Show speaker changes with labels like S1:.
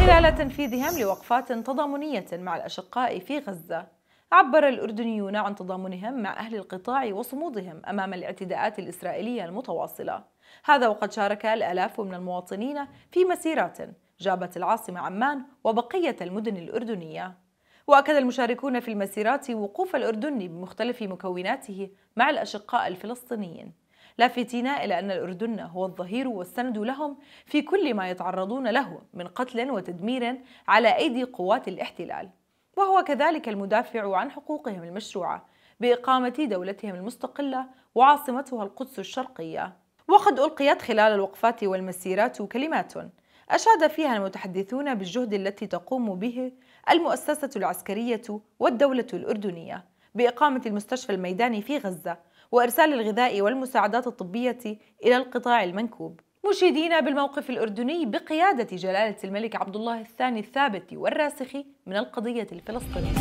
S1: خلال تنفيذهم لوقفات تضامنية مع الأشقاء في غزة عبر الأردنيون عن تضامنهم مع أهل القطاع وصمودهم أمام الاعتداءات الإسرائيلية المتواصلة هذا وقد شارك الآلاف من المواطنين في مسيرات جابت العاصمة عمان وبقية المدن الأردنية وأكد المشاركون في المسيرات وقوف الأردن بمختلف مكوناته مع الأشقاء الفلسطينيين لافتين إلى أن الأردن هو الظهير والسند لهم في كل ما يتعرضون له من قتل وتدمير على أيدي قوات الاحتلال وهو كذلك المدافع عن حقوقهم المشروعة بإقامة دولتهم المستقلة وعاصمتها القدس الشرقية وقد ألقيت خلال الوقفات والمسيرات كلمات أشاد فيها المتحدثون بالجهد التي تقوم به المؤسسة العسكرية والدولة الأردنية بإقامة المستشفى الميداني في غزة وإرسال الغذاء والمساعدات الطبية إلى القطاع المنكوب مشيدين بالموقف الأردني بقيادة جلالة الملك عبد الله الثاني الثابت والراسخ من القضية الفلسطينية